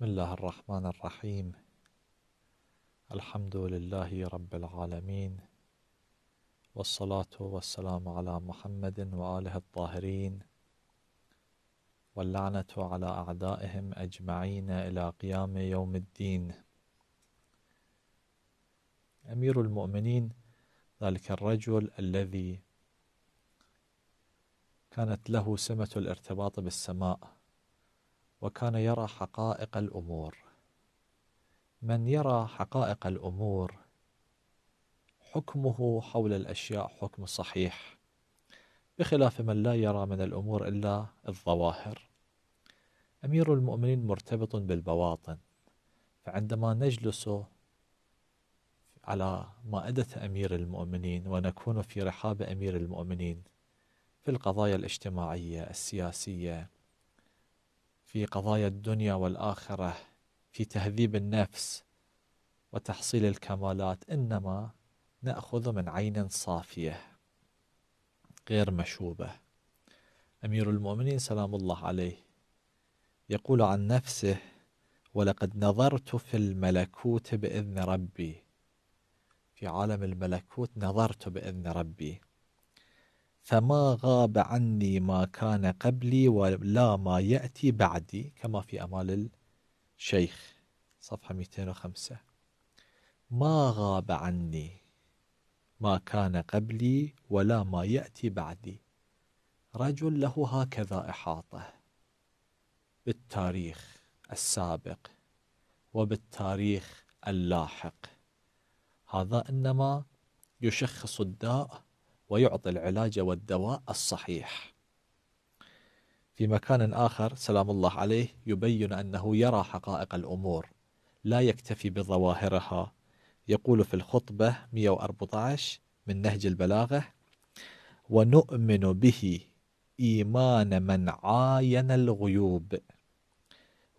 بسم الله الرحمن الرحيم الحمد لله رب العالمين والصلاة والسلام على محمد وآله الطاهرين واللعنة على أعدائهم أجمعين إلى قيام يوم الدين أمير المؤمنين ذلك الرجل الذي كانت له سمة الارتباط بالسماء وكان يرى حقائق الأمور من يرى حقائق الأمور حكمه حول الأشياء حكم صحيح بخلاف من لا يرى من الأمور إلا الظواهر أمير المؤمنين مرتبط بالبواطن فعندما نجلس على مائدة أمير المؤمنين ونكون في رحاب أمير المؤمنين في القضايا الاجتماعية السياسية في قضايا الدنيا والآخرة في تهذيب النفس وتحصيل الكمالات إنما نأخذ من عين صافية غير مشوبة أمير المؤمنين سلام الله عليه يقول عن نفسه ولقد نظرت في الملكوت بإذن ربي في عالم الملكوت نظرت بإذن ربي فما غاب عني ما كان قبلي ولا ما يأتي بعدي كما في أمال الشيخ صفحة 205 ما غاب عني ما كان قبلي ولا ما يأتي بعدي رجل له هكذا إحاطة بالتاريخ السابق وبالتاريخ اللاحق هذا إنما يشخص الداء ويعطي العلاج والدواء الصحيح في مكان آخر سلام الله عليه يبين أنه يرى حقائق الأمور لا يكتفي بظواهرها يقول في الخطبة 114 من نهج البلاغة ونؤمن به إيمان من عاين الغيوب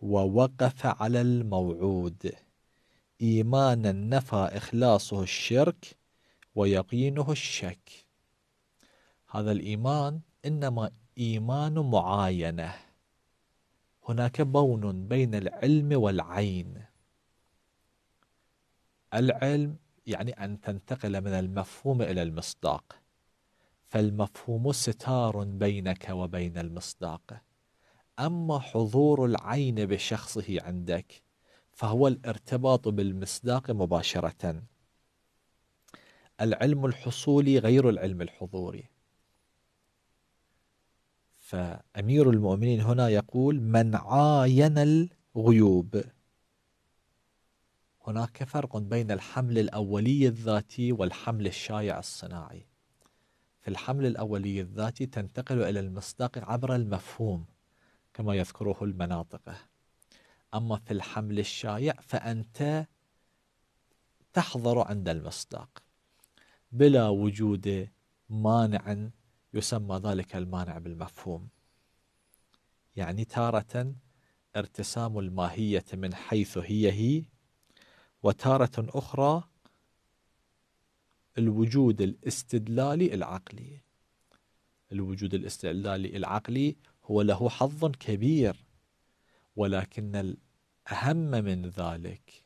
ووقف على الموعود إيمانا نفى إخلاصه الشرك ويقينه الشك هذا الإيمان إنما إيمان معاينة هناك بون بين العلم والعين العلم يعني أن تنتقل من المفهوم إلى المصداق فالمفهوم ستار بينك وبين المصداق أما حضور العين بشخصه عندك فهو الارتباط بالمصداق مباشرة العلم الحصولي غير العلم الحضوري فأمير المؤمنين هنا يقول من عاين الغيوب هناك فرق بين الحمل الأولي الذاتي والحمل الشايع الصناعي في الحمل الأولي الذاتي تنتقل إلى المصداق عبر المفهوم كما يذكره المناطقة أما في الحمل الشايع فأنت تحضر عند المصداق بلا وجود مانع يسمى ذلك المانع بالمفهوم يعني تارة ارتسام الماهية من حيث هي هي وتارة أخرى الوجود الاستدلالي العقلي الوجود الاستدلالي العقلي هو له حظ كبير ولكن الأهم من ذلك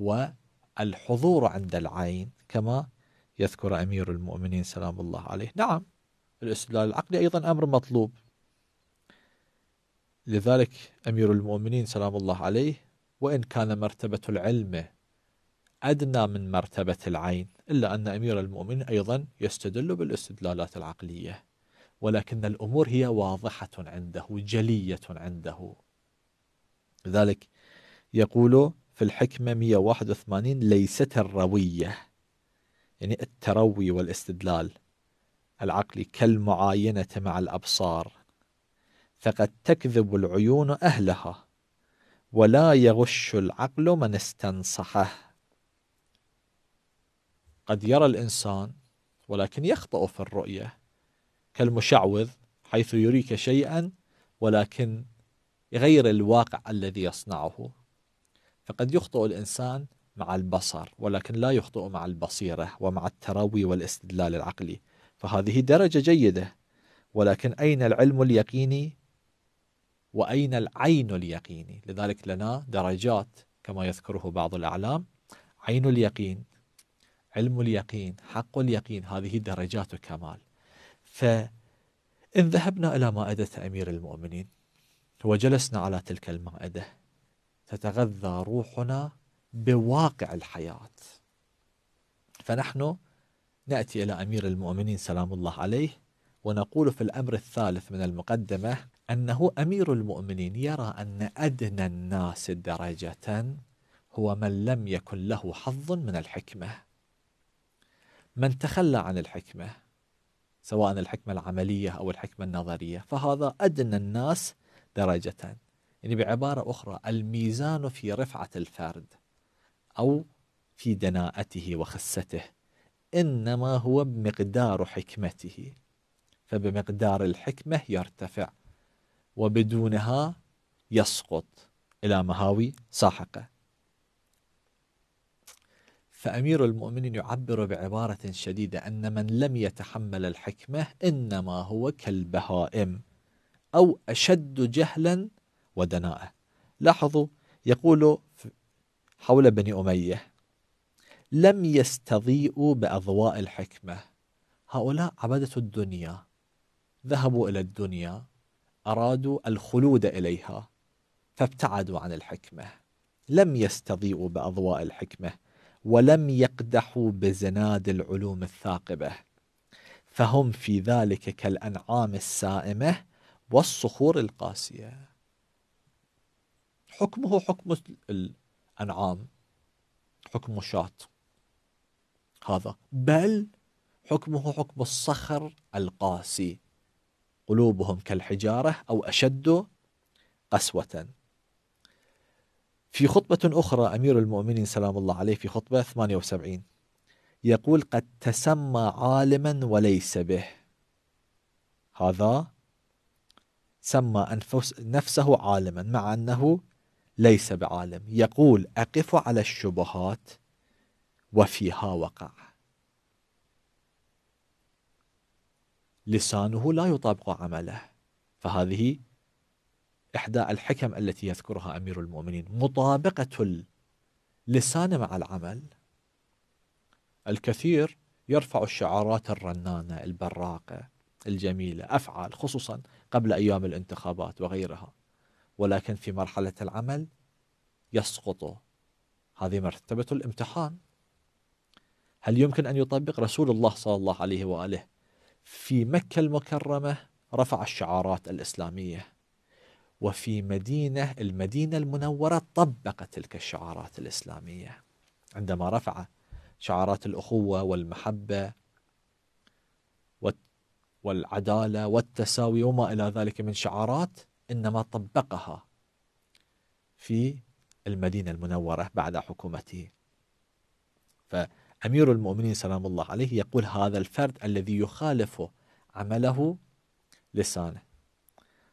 هو الحضور عند العين كما يذكر أمير المؤمنين سلام الله عليه نعم الاستدلال العقلي أيضا أمر مطلوب لذلك أمير المؤمنين سلام الله عليه وإن كان مرتبة العلم أدنى من مرتبة العين إلا أن أمير المؤمنين أيضا يستدل بالاستدلالات العقلية ولكن الأمور هي واضحة عنده جلية عنده لذلك يقول في الحكمة 181 ليست الروية يعني التروي والاستدلال العقلي كالمعاينة مع الأبصار فقد تكذب العيون أهلها ولا يغش العقل من استنصحه قد يرى الإنسان ولكن يخطأ في الرؤية كالمشعوذ حيث يريك شيئا ولكن غير الواقع الذي يصنعه فقد يخطئ الإنسان مع البصر ولكن لا يخطئ مع البصيرة ومع التروي والاستدلال العقلي فهذه درجة جيدة ولكن أين العلم اليقيني وأين العين اليقيني لذلك لنا درجات كما يذكره بعض الأعلام عين اليقين علم اليقين حق اليقين هذه درجات الكمال فإن ذهبنا إلى مائدة أمير المؤمنين وجلسنا على تلك المائدة تتغذى روحنا بواقع الحياه فنحن ناتي الى امير المؤمنين سلام الله عليه ونقول في الامر الثالث من المقدمه انه امير المؤمنين يرى ان ادنى الناس درجه هو من لم يكن له حظ من الحكمه من تخلى عن الحكمه سواء الحكمه العمليه او الحكمه النظريه فهذا ادنى الناس درجه يعني بعباره اخرى الميزان في رفعه الفرد أو في دناءته وخسته إنما هو بمقدار حكمته فبمقدار الحكمة يرتفع وبدونها يسقط إلى مهاوي ساحقة فأمير المؤمنين يعبر بعبارة شديدة أن من لم يتحمل الحكمة إنما هو كالبهائم أو أشد جهلا ودناءة لاحظوا يقول حول بني أمية لم يستضيئوا بأضواء الحكمة هؤلاء عبدة الدنيا ذهبوا إلى الدنيا أرادوا الخلود إليها فابتعدوا عن الحكمة لم يستضيئوا بأضواء الحكمة ولم يقدحوا بزناد العلوم الثاقبة فهم في ذلك كالأنعام السائمة والصخور القاسية حكمه حكم أنعام حكم شاط هذا بل حكمه حكم الصخر القاسي قلوبهم كالحجارة أو أشد قسوة في خطبة أخرى أمير المؤمنين سلام الله عليه في خطبة 78 يقول قد تسمى عالما وليس به هذا سمى أنفس نفسه عالما مع أنه ليس بعالم يقول أقف على الشبهات وفيها وقع لسانه لا يطابق عمله فهذه إحدى الحكم التي يذكرها أمير المؤمنين مطابقة اللسان مع العمل الكثير يرفع الشعارات الرنانة البراقة الجميلة أفعال خصوصا قبل أيام الانتخابات وغيرها ولكن في مرحلة العمل يسقط هذه مرتبة الامتحان هل يمكن أن يطبق رسول الله صلى الله عليه وآله في مكة المكرمة رفع الشعارات الإسلامية وفي مدينة المدينة المنورة طبق تلك الشعارات الإسلامية عندما رفع شعارات الأخوة والمحبة والعدالة والتساوي وما إلى ذلك من شعارات إنما طبقها في المدينة المنورة بعد حكومته فأمير المؤمنين سلام الله عليه يقول هذا الفرد الذي يخالف عمله لسانه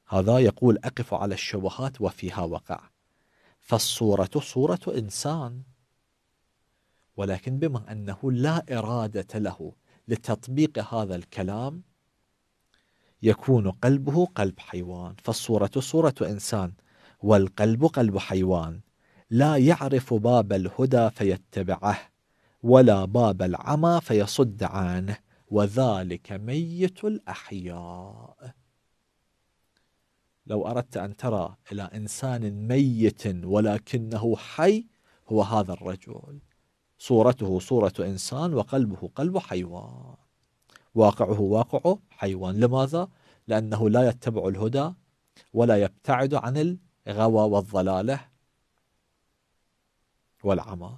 هذا يقول أقف على الشبهات وفيها وقع فالصورة صورة إنسان ولكن بما أنه لا إرادة له لتطبيق هذا الكلام يكون قلبه قلب حيوان فالصورة صورة إنسان والقلب قلب حيوان لا يعرف باب الهدى فيتبعه ولا باب العمى فيصد عنه وذلك ميت الأحياء لو أردت أن ترى إلى إنسان ميت ولكنه حي هو هذا الرجل صورته صورة إنسان وقلبه قلب حيوان واقعه واقعه حيوان لماذا؟ لأنه لا يتبع الهدى ولا يبتعد عن الغوى والضلالة والعمى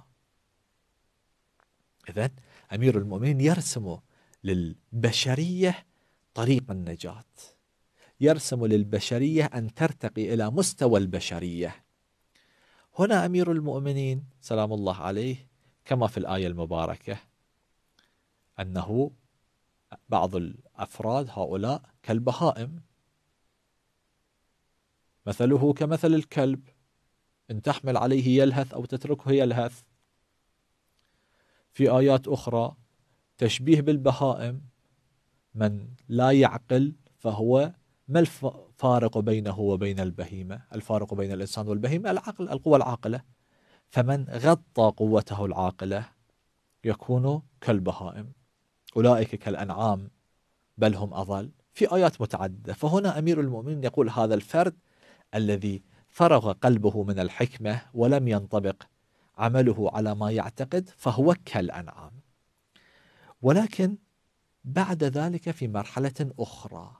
إذا أمير المؤمنين يرسم للبشرية طريق النجاة يرسم للبشرية أن ترتقي إلى مستوى البشرية هنا أمير المؤمنين سلام الله عليه كما في الآية المباركة أنه بعض الأفراد هؤلاء كالبهائم مثله كمثل الكلب إن تحمل عليه يلهث أو تتركه يلهث في آيات أخرى تشبيه بالبهائم من لا يعقل فهو ما الفارق بينه وبين البهيمة الفارق بين الإنسان والبهيمة العقل القوة العاقلة فمن غطى قوته العاقلة يكون كالبهائم أولئك كالأنعام بل هم أضل في آيات متعددة فهنا أمير المؤمنين يقول هذا الفرد الذي فرغ قلبه من الحكمة ولم ينطبق عمله على ما يعتقد فهو كالأنعام ولكن بعد ذلك في مرحلة أخرى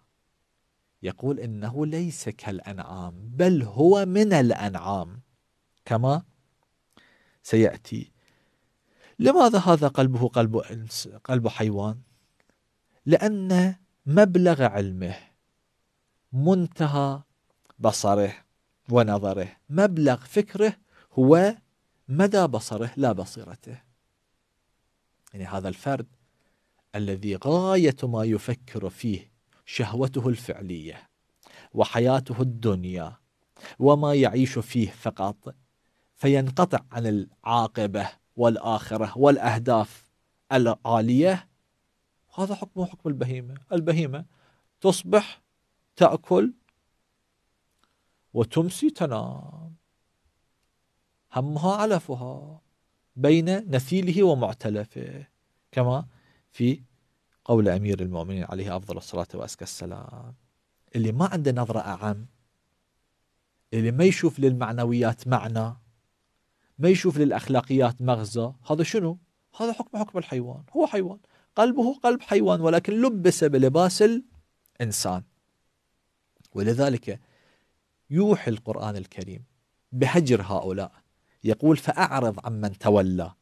يقول إنه ليس كالأنعام بل هو من الأنعام كما سيأتي لماذا هذا قلبه قلب إنس قلب حيوان لأن مبلغ علمه منتهى بصره ونظره مبلغ فكره هو مدى بصره لا بصيرته يعني هذا الفرد الذي غاية ما يفكر فيه شهوته الفعلية وحياته الدنيا وما يعيش فيه فقط فينقطع عن العاقبة والآخرة والأهداف العالية هذا حكمه حكم البهيمة البهيمة تصبح تأكل وتمسي تنام همها علفها بين نثيله ومعتلفه كما في قول أمير المؤمنين عليه أفضل الصلاة وأزكى السلام اللي ما عنده نظرة أعم اللي ما يشوف للمعنويات معنى ما يشوف للأخلاقيات مغزى هذا شنو؟ هذا حكم حكم الحيوان هو حيوان قلبه قلب حيوان ولكن لبس بلباس الإنسان ولذلك يوحي القرآن الكريم بهجر هؤلاء يقول فأعرض عمن تولى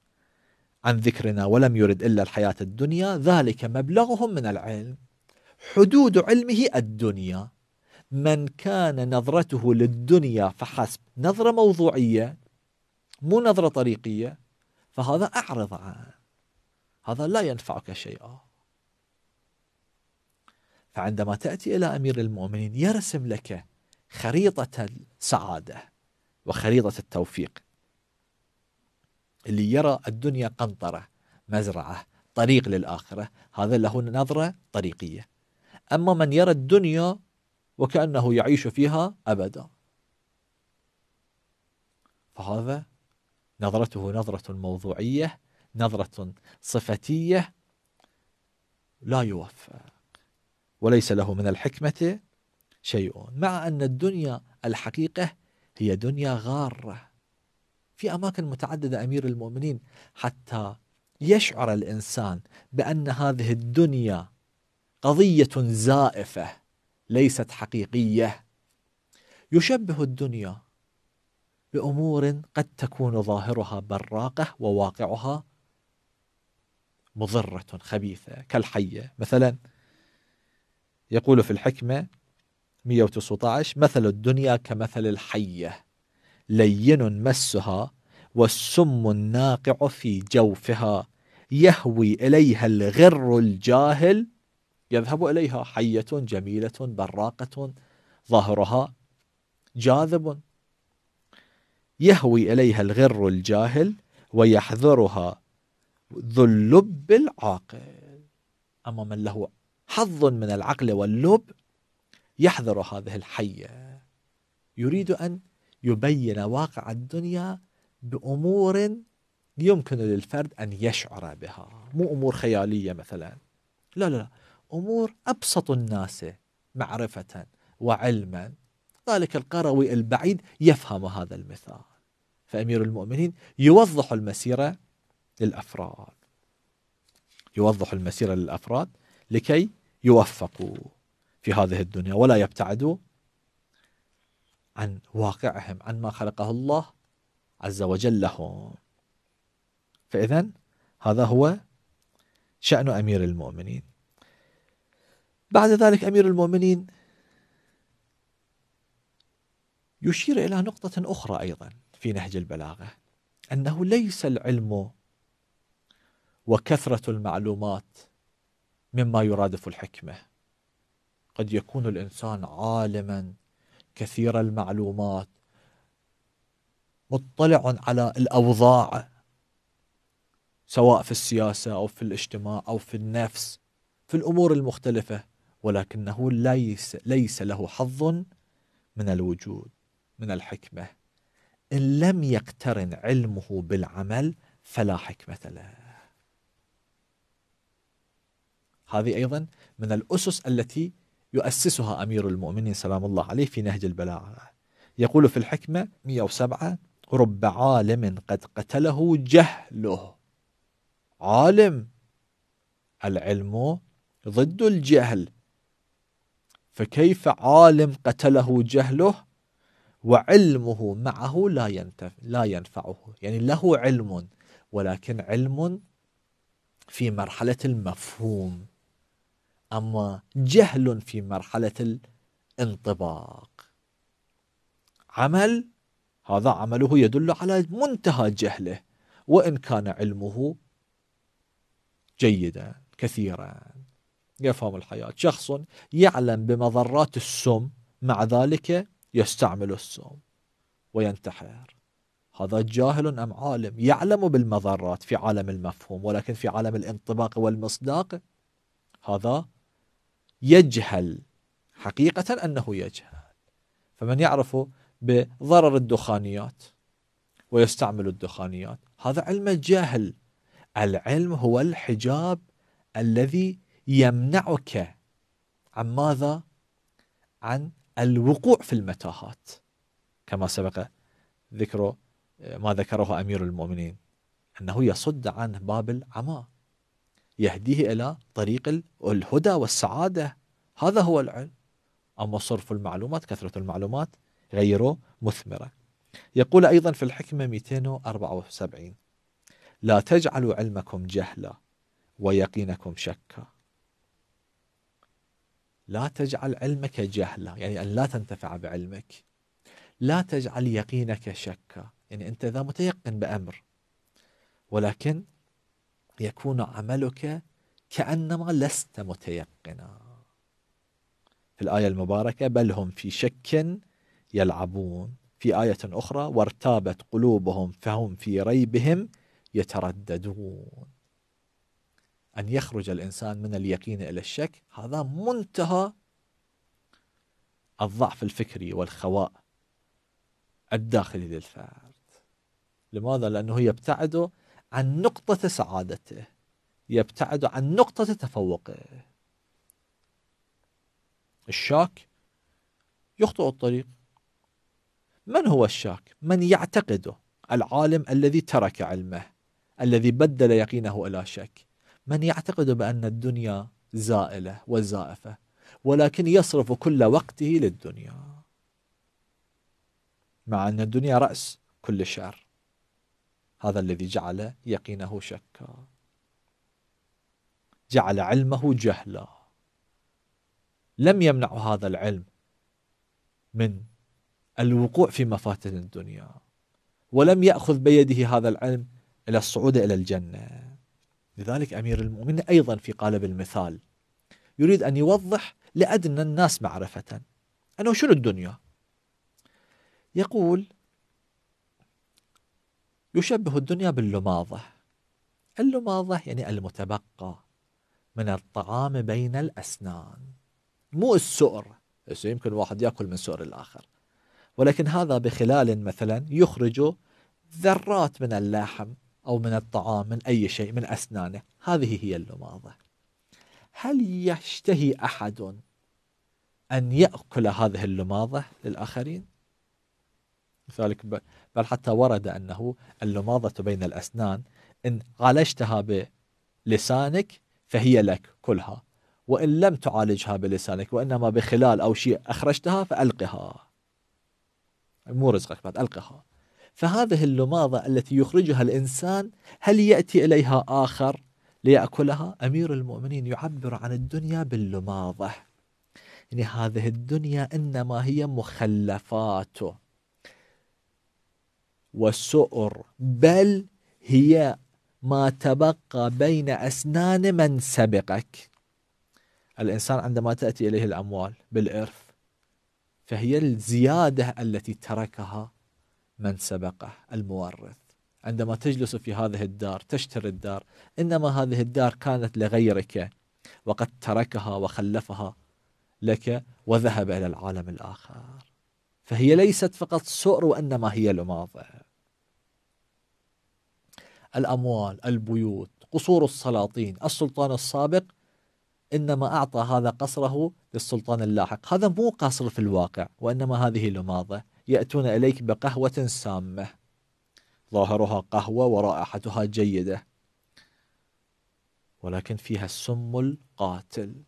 عن ذكرنا ولم يرد إلا الحياة الدنيا ذلك مبلغهم من العلم حدود علمه الدنيا من كان نظرته للدنيا فحسب نظرة موضوعية مو نظرة طريقية فهذا أعرض عنه هذا لا ينفعك شيئا فعندما تأتي إلى أمير المؤمنين يرسم لك خريطة السعادة وخريطة التوفيق اللي يرى الدنيا قنطرة مزرعة طريق للآخرة هذا له نظرة طريقية أما من يرى الدنيا وكأنه يعيش فيها أبدا فهذا نظرته نظرة موضوعية نظرة صفتية لا يوفق وليس له من الحكمة شيء مع أن الدنيا الحقيقة هي دنيا غارة في أماكن متعددة أمير المؤمنين حتى يشعر الإنسان بأن هذه الدنيا قضية زائفة ليست حقيقية يشبه الدنيا بامور قد تكون ظاهرها براقه وواقعها مضره خبيثه كالحيه مثلا يقول في الحكمه 119 مثل الدنيا كمثل الحيه لين مسها والسم الناقع في جوفها يهوي اليها الغر الجاهل يذهب اليها حيه جميله براقه ظاهرها جاذب يهوي إليها الغر الجاهل ويحذرها ذو اللب العاقل أما من له حظ من العقل واللب يحذر هذه الحية يريد أن يبين واقع الدنيا بأمور يمكن للفرد أن يشعر بها مو أمور خيالية مثلا لا لا, أمور أبسط الناس معرفة وعلما ذلك القروي البعيد يفهم هذا المثال فأمير المؤمنين يوضح المسيرة للأفراد يوضح المسيرة للأفراد لكي يوفقوا في هذه الدنيا ولا يبتعدوا عن واقعهم عن ما خلقه الله عز وجل لهم فإذا هذا هو شأن أمير المؤمنين بعد ذلك أمير المؤمنين يشير إلى نقطة أخرى أيضا في نهج البلاغة أنه ليس العلم وكثرة المعلومات مما يرادف الحكمة قد يكون الإنسان عالما كثير المعلومات مطلع على الأوضاع سواء في السياسة أو في الاجتماع أو في النفس في الأمور المختلفة ولكنه ليس, ليس له حظ من الوجود من الحكمة إن لم يقترن علمه بالعمل فلا حكمة له هذه أيضا من الأسس التي يؤسسها أمير المؤمنين سلام الله عليه في نهج البلاغة يقول في الحكمة 107 رب عالم قد قتله جهله عالم العلم ضد الجهل فكيف عالم قتله جهله وعلمه معه لا ينتف لا ينفعه يعني له علم ولكن علم في مرحلة المفهوم أما جهل في مرحلة الانطباق عمل هذا عمله يدل على منتهى جهله وإن كان علمه جيدا كثيرا يفهم الحياة شخص يعلم بمضرات السم مع ذلك يستعمل السم وينتحر هذا جاهل أم عالم يعلم بالمضرات في عالم المفهوم ولكن في عالم الانطباق والمصداق هذا يجهل حقيقة أنه يجهل فمن يعرف بضرر الدخانيات ويستعمل الدخانيات هذا علم الجهل العلم هو الحجاب الذي يمنعك عن ماذا؟ عن الوقوع في المتاهات كما سبق ذكر آه، ما ذكره امير المؤمنين انه يصد عن باب العمى يهديه الى طريق الهدى والسعاده هذا هو العلم اما صرف المعلومات كثره المعلومات غير مثمره يقول ايضا في الحكمه 274 لا تجعلوا علمكم جهلا ويقينكم شكا لا تجعل علمك جهلا يعني أن لا تنتفع بعلمك لا تجعل يقينك شكا يعني أنت إذا متيقن بأمر ولكن يكون عملك كأنما لست متيقنا في الآية المباركة بل هم في شك يلعبون في آية أخرى وارتابت قلوبهم فهم في ريبهم يترددون أن يخرج الإنسان من اليقين إلى الشك هذا منتهى الضعف الفكري والخواء الداخلي للفرد لماذا؟ لأنه يبتعد عن نقطة سعادته يبتعد عن نقطة تفوقه الشاك يخطئ الطريق من هو الشاك؟ من يعتقده العالم الذي ترك علمه الذي بدل يقينه إلى شك من يعتقد بأن الدنيا زائلة وزائفة ولكن يصرف كل وقته للدنيا مع أن الدنيا رأس كل شر هذا الذي جعل يقينه شكا جعل علمه جهلا لم يمنع هذا العلم من الوقوع في مفاتن الدنيا ولم يأخذ بيده هذا العلم إلى الصعود إلى الجنة لذلك أمير المؤمنين أيضا في قالب المثال يريد أن يوضح لأدنى الناس معرفة أنه شنو الدنيا يقول يشبه الدنيا باللماضة اللماضة يعني المتبقى من الطعام بين الأسنان مو السؤر يمكن واحد يأكل من سؤر الآخر ولكن هذا بخلال مثلا يخرج ذرات من اللحم أو من الطعام من أي شيء من أسنانه هذه هي اللماضة هل يشتهي أحد أن يأكل هذه اللماضة للآخرين لذلك بل حتى ورد أنه اللماضة بين الأسنان إن عالجتها بلسانك فهي لك كلها وإن لم تعالجها بلسانك وإنما بخلال أو شيء أخرجتها فألقها مو رزقك بعد ألقها فهذه اللماضة التي يخرجها الإنسان هل يأتي إليها آخر ليأكلها أمير المؤمنين يعبر عن الدنيا باللماضة يعني هذه الدنيا إنما هي مخلفات وسؤر بل هي ما تبقى بين أسنان من سبقك الإنسان عندما تأتي إليه الأموال بالإرث فهي الزيادة التي تركها من سبقه المورث عندما تجلس في هذه الدار تشتري الدار إنما هذه الدار كانت لغيرك وقد تركها وخلفها لك وذهب إلى العالم الآخر فهي ليست فقط سؤر وإنما هي لماضة الأموال البيوت قصور السلاطين السلطان السابق إنما أعطى هذا قصره للسلطان اللاحق هذا مو قصر في الواقع وإنما هذه لماضة يأتون إليك بقهوة سامة ظاهرها قهوة ورائحتها جيدة ولكن فيها السم القاتل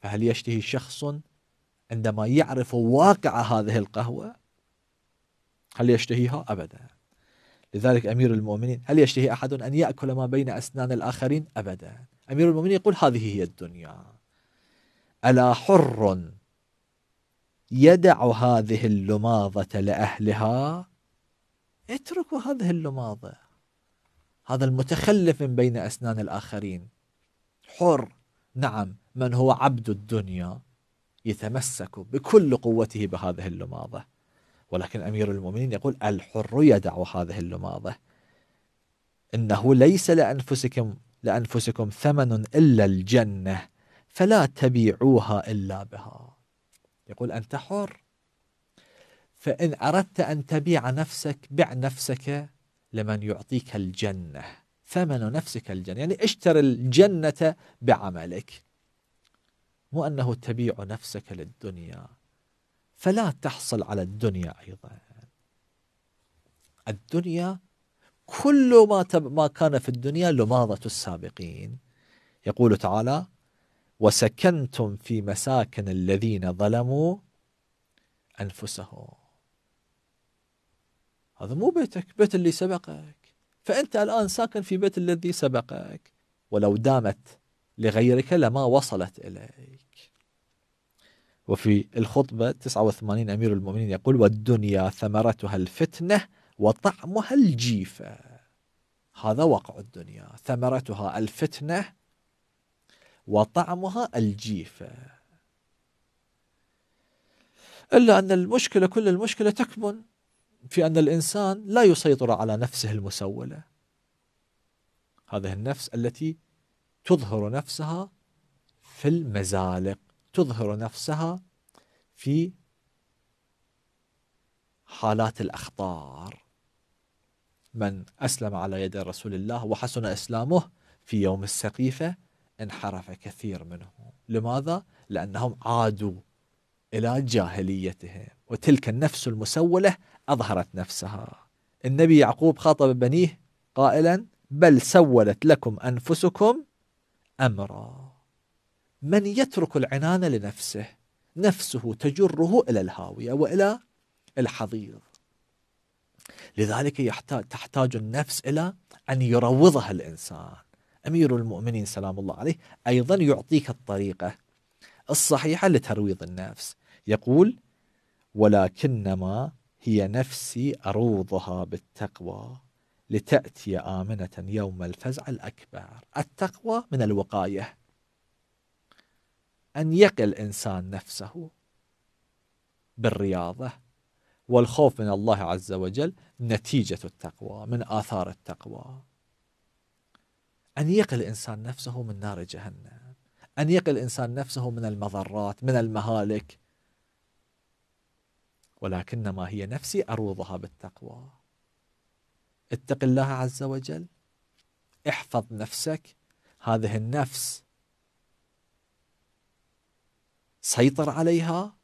فهل يشتهي شخص عندما يعرف واقع هذه القهوة هل يشتهيها أبدا لذلك أمير المؤمنين هل يشتهي أحد أن يأكل ما بين أسنان الآخرين أبدا أمير المؤمنين يقول هذه هي الدنيا ألا حر يدع هذه اللماظة لأهلها اتركوا هذه اللماظة هذا المتخلف من بين أسنان الآخرين حر نعم من هو عبد الدنيا يتمسك بكل قوته بهذه اللماظة ولكن أمير المؤمنين يقول الحر يدع هذه اللماظة إنه ليس لأنفسكم لأنفسكم ثمن إلا الجنة فلا تبيعوها إلا بها يقول أنت حر فإن أردت أن تبيع نفسك بع نفسك لمن يعطيك الجنة ثمن نفسك الجنة يعني اشتر الجنة بعملك مو أنه تبيع نفسك للدنيا فلا تحصل على الدنيا أيضا الدنيا كل ما, ما كان في الدنيا لماضة السابقين يقول تعالى وسكنتم في مساكن الذين ظلموا أنفسهم هذا مو بيتك بيت اللي سبقك فأنت الآن ساكن في بيت الذي سبقك ولو دامت لغيرك لما وصلت إليك وفي الخطبة 89 أمير المؤمنين يقول والدنيا ثمرتها الفتنة وطعمها الجيفة هذا وقع الدنيا ثمرتها الفتنة وطعمها الجيفة إلا أن المشكلة كل المشكلة تكمن في أن الإنسان لا يسيطر على نفسه المسولة هذه النفس التي تظهر نفسها في المزالق تظهر نفسها في حالات الأخطار من أسلم على يد رسول الله وحسن إسلامه في يوم السقيفة انحرف كثير منهم لماذا؟ لأنهم عادوا إلى جاهليتهم وتلك النفس المسولة أظهرت نفسها النبي يعقوب خاطب بنيه قائلا بل سولت لكم أنفسكم أمرا من يترك العنان لنفسه نفسه تجره إلى الهاوية وإلى الحضيض لذلك يحتاج تحتاج النفس إلى أن يروضها الإنسان أمير المؤمنين سلام الله عليه أيضا يعطيك الطريقة الصحيحة لترويض النفس يقول ولكنما هي نفسي أروضها بالتقوى لتأتي آمنة يوم الفزع الأكبر التقوى من الوقاية أن يقي الإنسان نفسه بالرياضة والخوف من الله عز وجل نتيجة التقوى من آثار التقوى أن يقي الإنسان نفسه من نار جهنم أن يقي الإنسان نفسه من المضرات من المهالك ولكنما هي نفسي أروضها بالتقوى اتق الله عز وجل احفظ نفسك هذه النفس سيطر عليها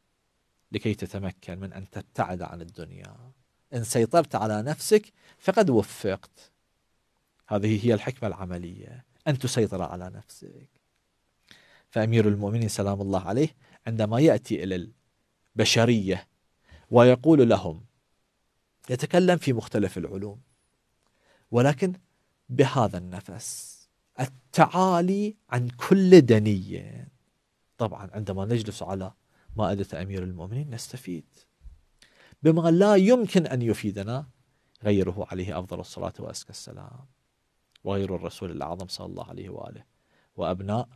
لكي تتمكن من أن تبتعد عن الدنيا إن سيطرت على نفسك فقد وفقت هذه هي الحكمة العملية أن تسيطر على نفسك فأمير المؤمنين سلام الله عليه عندما يأتي إلى البشرية ويقول لهم يتكلم في مختلف العلوم ولكن بهذا النفس التعالي عن كل دنية طبعا عندما نجلس على مائدة أمير المؤمنين نستفيد بما لا يمكن أن يفيدنا غيره عليه أفضل الصلاة وأزكى السلام وغير الرسول الأعظم صلى الله عليه وآله وأبناء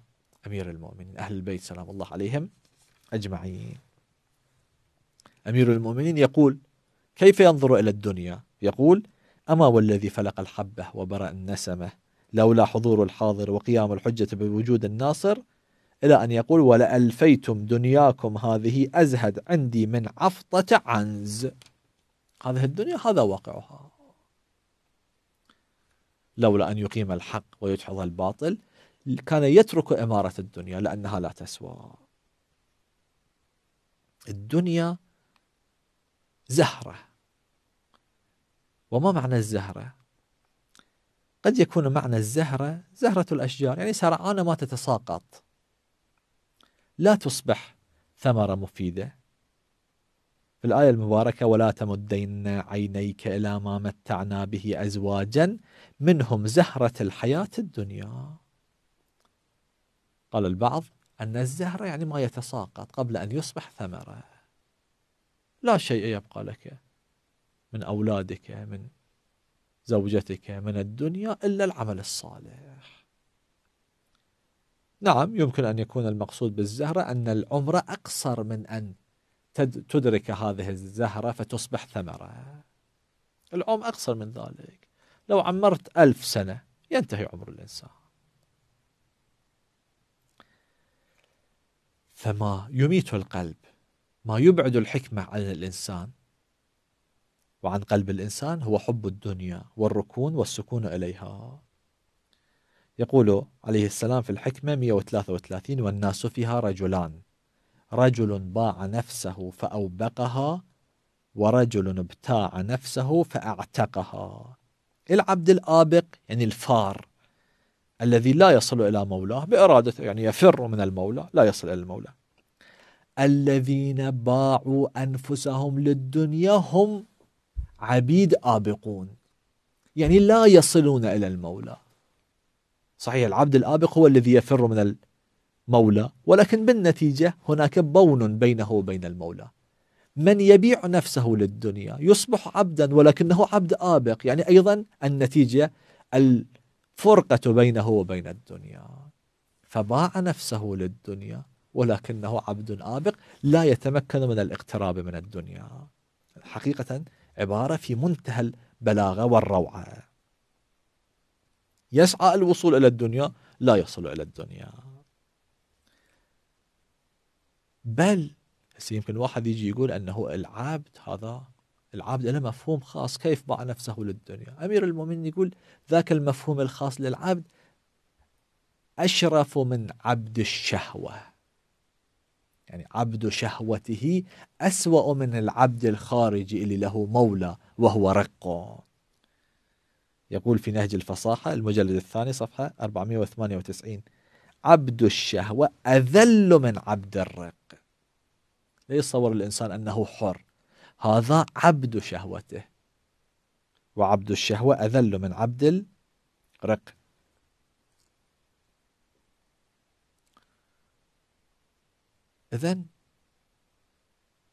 أمير المؤمنين أهل البيت سلام الله عليهم أجمعين أمير المؤمنين يقول كيف ينظر إلى الدنيا يقول أما والذي فلق الحبة وبرأ النسمة لولا حضور الحاضر وقيام الحجة بوجود الناصر إلى أن يقول ولألفيتم دنياكم هذه أزهد عندي من عفطة عنز هذه الدنيا هذا واقعها لولا أن يقيم الحق ويدحض الباطل كان يترك إمارة الدنيا لأنها لا تسوى الدنيا زهرة وما معنى الزهرة قد يكون معنى الزهرة زهرة الأشجار يعني سرعان ما تتساقط لا تصبح ثمرة مفيدة في الآية المباركة ولا تمدين عينيك إلى ما متعنا به أزواجا منهم زهرة الحياة الدنيا قال البعض أن الزهرة يعني ما يتساقط قبل أن يصبح ثمرة لا شيء يبقى لك من أولادك من زوجتك من الدنيا إلا العمل الصالح نعم يمكن أن يكون المقصود بالزهرة أن العمر أقصر من أن تدرك هذه الزهرة فتصبح ثمرة العمر أقصر من ذلك لو عمرت ألف سنة ينتهي عمر الإنسان فما يميت القلب ما يبعد الحكمة عن الإنسان وعن قلب الإنسان هو حب الدنيا والركون والسكون إليها يقول عليه السلام في الحكمة 133 والناس فيها رجلان رجل باع نفسه فأوبقها ورجل ابتاع نفسه فأعتقها العبد الآبق يعني الفار الذي لا يصل إلى مولاه بإرادته يعني يفر من المولى لا يصل إلى المولى الذين باعوا أنفسهم للدنيا هم عبيد آبقون يعني لا يصلون إلى المولى صحيح العبد الآبق هو الذي يفر من مولى ولكن بالنتيجة هناك بون بينه وبين المولى من يبيع نفسه للدنيا يصبح عبدا ولكنه عبد آبق يعني أيضا النتيجة الفرقة بينه وبين الدنيا فباع نفسه للدنيا ولكنه عبد آبق لا يتمكن من الاقتراب من الدنيا حقيقة عبارة في منتهى البلاغة والروعة يسعى الوصول إلى الدنيا لا يصل إلى الدنيا بل هسه يمكن واحد يجي يقول انه العبد هذا العبد له مفهوم خاص كيف باع نفسه للدنيا امير المؤمنين يقول ذاك المفهوم الخاص للعبد اشرف من عبد الشهوه يعني عبد شهوته اسوا من العبد الخارجي اللي له مولى وهو رقه يقول في نهج الفصاحه المجلد الثاني صفحه 498 عبد الشهوه اذل من عبد الرق لا يتصور الإنسان أنه حر هذا عبد شهوته وعبد الشهوة أذل من عبد الرق إذا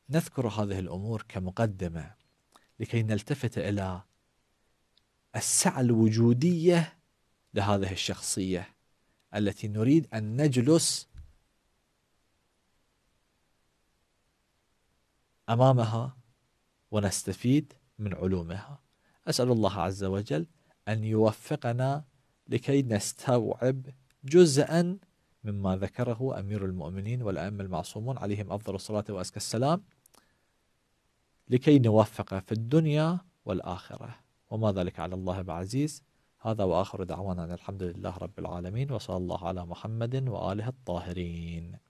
نذكر هذه الأمور كمقدمة لكي نلتفت إلى السعة الوجودية لهذه الشخصية التي نريد أن نجلس امامها ونستفيد من علومها. اسال الله عز وجل ان يوفقنا لكي نستوعب جزءا مما ذكره امير المؤمنين والائمه المعصومون عليهم افضل الصلاه وازكى السلام لكي نوفق في الدنيا والاخره وما ذلك على الله بعزيز هذا واخر دعوانا الحمد لله رب العالمين وصلى الله على محمد واله الطاهرين